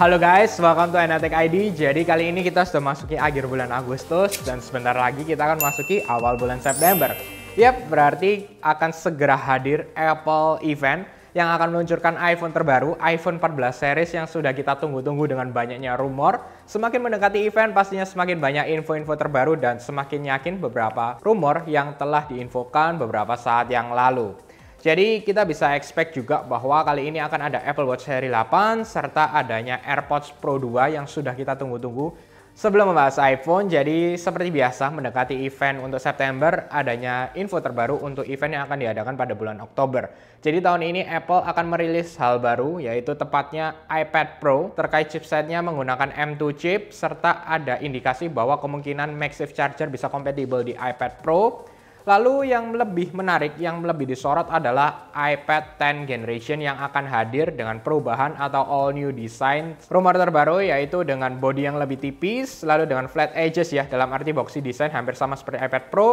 Halo guys, welcome to Enatek ID. Jadi kali ini kita sudah masuki akhir bulan Agustus dan sebentar lagi kita akan masuki awal bulan September. Yap, berarti akan segera hadir Apple event yang akan meluncurkan iPhone terbaru, iPhone 14 series yang sudah kita tunggu-tunggu dengan banyaknya rumor. Semakin mendekati event, pastinya semakin banyak info-info terbaru dan semakin yakin beberapa rumor yang telah diinfokan beberapa saat yang lalu. Jadi kita bisa expect juga bahwa kali ini akan ada Apple Watch seri 8 serta adanya AirPods Pro 2 yang sudah kita tunggu-tunggu Sebelum membahas iPhone, jadi seperti biasa mendekati event untuk September, adanya info terbaru untuk event yang akan diadakan pada bulan Oktober. Jadi tahun ini Apple akan merilis hal baru, yaitu tepatnya iPad Pro terkait chipsetnya menggunakan M2 chip, serta ada indikasi bahwa kemungkinan MagSafe Charger bisa kompatibel di iPad Pro, Lalu yang lebih menarik, yang lebih disorot adalah iPad 10 generation yang akan hadir dengan perubahan atau all new design. Rumor terbaru yaitu dengan body yang lebih tipis, lalu dengan flat edges ya, dalam arti boxy design hampir sama seperti iPad Pro.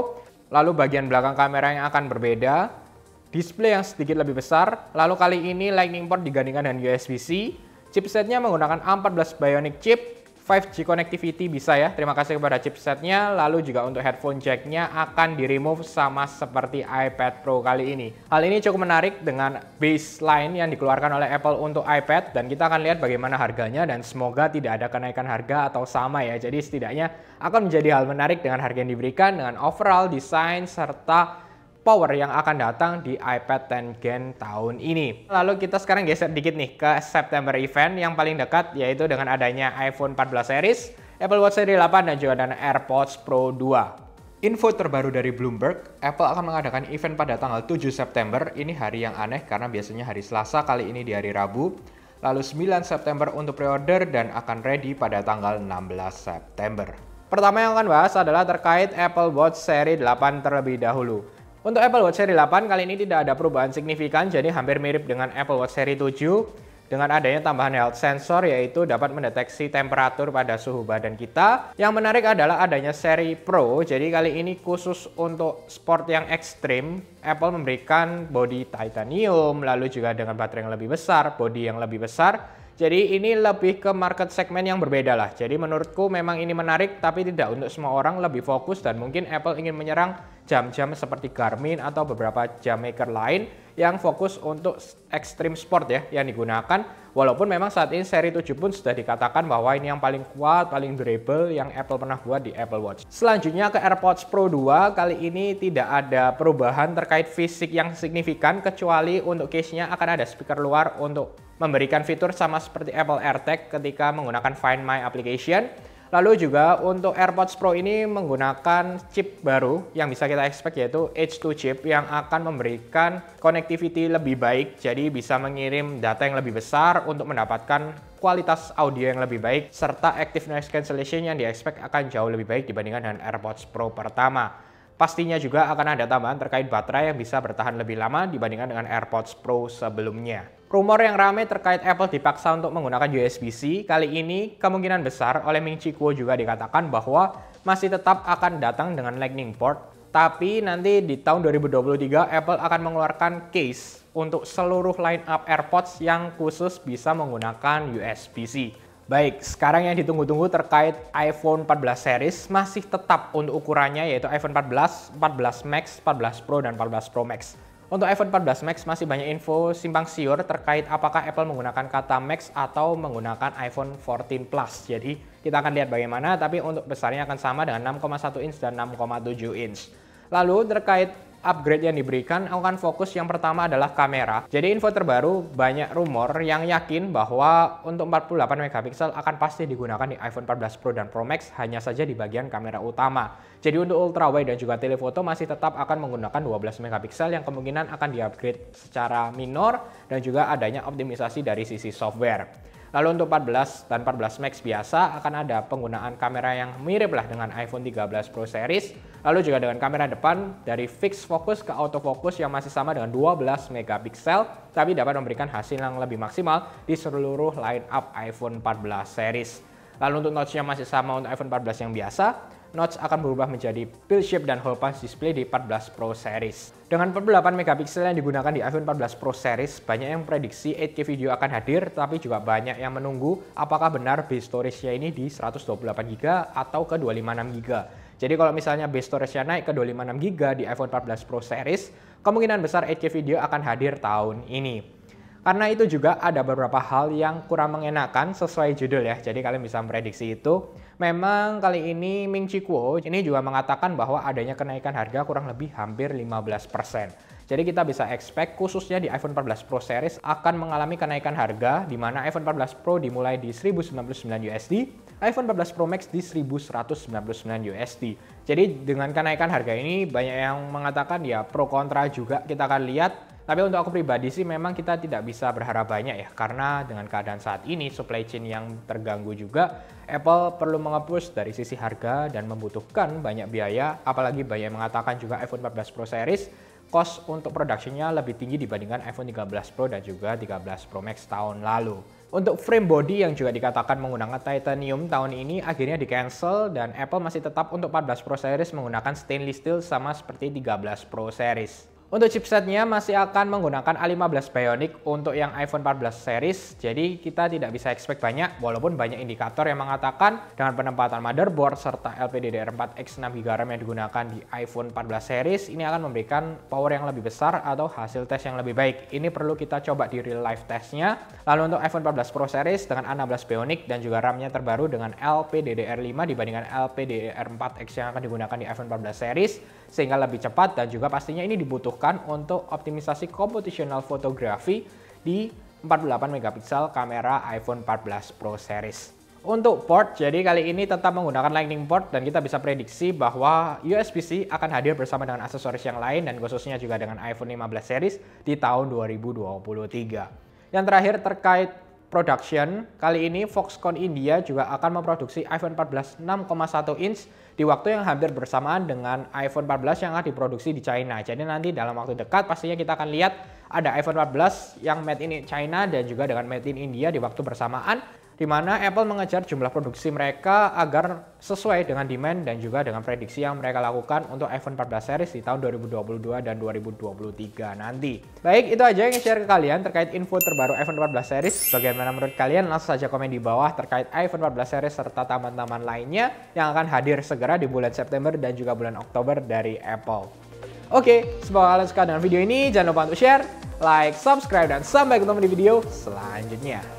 Lalu bagian belakang kamera yang akan berbeda, display yang sedikit lebih besar, lalu kali ini Lightning port digandingkan dengan USB-C. Chipsetnya menggunakan A14 Bionic chip 5G connectivity bisa ya. Terima kasih kepada chipsetnya. Lalu juga untuk headphone jacknya akan di remove sama seperti iPad Pro kali ini. Hal ini cukup menarik dengan baseline yang dikeluarkan oleh Apple untuk iPad dan kita akan lihat bagaimana harganya dan semoga tidak ada kenaikan harga atau sama ya. Jadi setidaknya akan menjadi hal menarik dengan harga yang diberikan dengan overall design serta Power yang akan datang di iPad 10 Gen tahun ini. Lalu kita sekarang geser dikit nih ke September event yang paling dekat yaitu dengan adanya iPhone 14 series, Apple Watch seri 8 dan juga dan AirPods Pro 2. Info terbaru dari Bloomberg, Apple akan mengadakan event pada tanggal 7 September. Ini hari yang aneh karena biasanya hari Selasa, kali ini di hari Rabu. Lalu 9 September untuk pre-order dan akan ready pada tanggal 16 September. Pertama yang akan bahas adalah terkait Apple Watch seri 8 terlebih dahulu. Untuk Apple Watch seri 8 kali ini tidak ada perubahan signifikan jadi hampir mirip dengan Apple Watch seri 7 dengan adanya tambahan health sensor yaitu dapat mendeteksi temperatur pada suhu badan kita. Yang menarik adalah adanya seri Pro, jadi kali ini khusus untuk sport yang ekstrim, Apple memberikan body titanium, lalu juga dengan baterai yang lebih besar, body yang lebih besar, jadi ini lebih ke market segmen yang berbeda lah. Jadi menurutku memang ini menarik tapi tidak untuk semua orang lebih fokus dan mungkin Apple ingin menyerang jam-jam seperti Garmin atau beberapa jam maker lain yang fokus untuk extreme sport ya yang digunakan walaupun memang saat ini seri 7 pun sudah dikatakan bahwa ini yang paling kuat, paling durable yang Apple pernah buat di Apple Watch. Selanjutnya ke AirPods Pro 2 kali ini tidak ada perubahan terkait fisik yang signifikan kecuali untuk case-nya akan ada speaker luar untuk memberikan fitur sama seperti Apple AirTag ketika menggunakan Find My application Lalu juga untuk AirPods Pro ini menggunakan chip baru yang bisa kita expect yaitu H2 chip yang akan memberikan connectivity lebih baik jadi bisa mengirim data yang lebih besar untuk mendapatkan kualitas audio yang lebih baik serta active noise cancellation yang di-expect akan jauh lebih baik dibandingkan dengan AirPods Pro pertama. Pastinya juga akan ada tambahan terkait baterai yang bisa bertahan lebih lama dibandingkan dengan AirPods Pro sebelumnya. Rumor yang rame terkait Apple dipaksa untuk menggunakan USB-C kali ini kemungkinan besar oleh Ming Chi Kuo juga dikatakan bahwa masih tetap akan datang dengan Lightning port, tapi nanti di tahun 2023 Apple akan mengeluarkan case untuk seluruh line up AirPods yang khusus bisa menggunakan USB-C. Baik, sekarang yang ditunggu-tunggu terkait iPhone 14 series masih tetap untuk ukurannya yaitu iPhone 14, 14 Max, 14 Pro, dan 14 Pro Max. Untuk iPhone 14 Max masih banyak info simpang siur terkait apakah Apple menggunakan kata Max atau menggunakan iPhone 14 Plus. Jadi kita akan lihat bagaimana, tapi untuk besarnya akan sama dengan 6,1 inch dan 6,7 inch. Lalu terkait upgrade yang diberikan, akan fokus yang pertama adalah kamera. Jadi info terbaru, banyak rumor yang yakin bahwa untuk 48 megapiksel akan pasti digunakan di iPhone 14 Pro dan Pro Max hanya saja di bagian kamera utama. Jadi untuk ultrawide dan juga telefoto masih tetap akan menggunakan 12 megapiksel yang kemungkinan akan diupgrade secara minor dan juga adanya optimisasi dari sisi software. Lalu untuk 14 dan 14 Max biasa akan ada penggunaan kamera yang mirip lah dengan iPhone 13 Pro series. Lalu juga dengan kamera depan dari fix fokus ke autofocus yang masih sama dengan 12 megapiksel tapi dapat memberikan hasil yang lebih maksimal di seluruh line up iPhone 14 series. Lalu untuk notch-nya masih sama untuk iPhone 14 yang biasa, notch akan berubah menjadi pill shape dan hole punch display di 14 Pro series. Dengan 48 megapiksel yang digunakan di iPhone 14 Pro series, banyak yang prediksi 8K video akan hadir, tapi juga banyak yang menunggu apakah benar base storage-nya ini di 128GB atau ke 256GB. Jadi kalau misalnya base storage-nya naik ke 256GB di iPhone 14 Pro series, kemungkinan besar 8K video akan hadir tahun ini. Karena itu juga ada beberapa hal yang kurang mengenakan sesuai judul ya. Jadi kalian bisa memprediksi itu. Memang kali ini Ming Chi Kuo ini juga mengatakan bahwa adanya kenaikan harga kurang lebih hampir 15%. Jadi kita bisa expect khususnya di iPhone 14 Pro series akan mengalami kenaikan harga di mana iPhone 14 Pro dimulai di 1099 USD, iPhone 14 Pro Max di 1199 USD. Jadi dengan kenaikan harga ini banyak yang mengatakan ya pro kontra juga kita akan lihat tapi untuk aku pribadi sih memang kita tidak bisa berharap banyak ya karena dengan keadaan saat ini supply chain yang terganggu juga Apple perlu mengepush dari sisi harga dan membutuhkan banyak biaya apalagi banyak yang mengatakan juga iPhone 14 Pro series cost untuk productionnya lebih tinggi dibandingkan iPhone 13 Pro dan juga 13 Pro Max tahun lalu. Untuk frame body yang juga dikatakan menggunakan titanium tahun ini akhirnya di cancel dan Apple masih tetap untuk 14 Pro series menggunakan stainless steel sama seperti 13 Pro series. Untuk chipsetnya masih akan menggunakan A15 Bionic untuk yang iPhone 14 series, jadi kita tidak bisa expect banyak walaupun banyak indikator yang mengatakan dengan penempatan motherboard serta LPDDR4X 6GB RAM yang digunakan di iPhone 14 series ini akan memberikan power yang lebih besar atau hasil tes yang lebih baik. Ini perlu kita coba di real life testnya. Lalu untuk iPhone 14 Pro series dengan A16 Bionic dan juga RAM-nya terbaru dengan LPDDR5 dibandingkan LPDDR4X yang akan digunakan di iPhone 14 series sehingga lebih cepat dan juga pastinya ini dibutuhkan dibutuhkan untuk optimisasi computational fotografi di 48 megapiksel kamera iPhone 14 Pro series. Untuk port, jadi kali ini tetap menggunakan Lightning port dan kita bisa prediksi bahwa USB-C akan hadir bersama dengan aksesoris yang lain dan khususnya juga dengan iPhone 15 series di tahun 2023. Yang terakhir terkait Production, kali ini Foxconn India juga akan memproduksi iPhone 14 6,1 inch di waktu yang hampir bersamaan dengan iPhone 14 yang akan diproduksi di China. Jadi nanti dalam waktu dekat pastinya kita akan lihat ada iPhone 14 yang made in China dan juga dengan made in India di waktu bersamaan di mana Apple mengejar jumlah produksi mereka agar sesuai dengan demand dan juga dengan prediksi yang mereka lakukan untuk iPhone 14 series di tahun 2022 dan 2023 nanti. Baik, itu aja yang share ke kalian terkait info terbaru iPhone 14 series. Bagaimana menurut kalian? Langsung saja komen di bawah terkait iPhone 14 series serta taman-taman lainnya yang akan hadir segera di bulan September dan juga bulan Oktober dari Apple. Oke, semoga kalian suka dengan video ini. Jangan lupa untuk share, like, subscribe, dan sampai ketemu di video selanjutnya.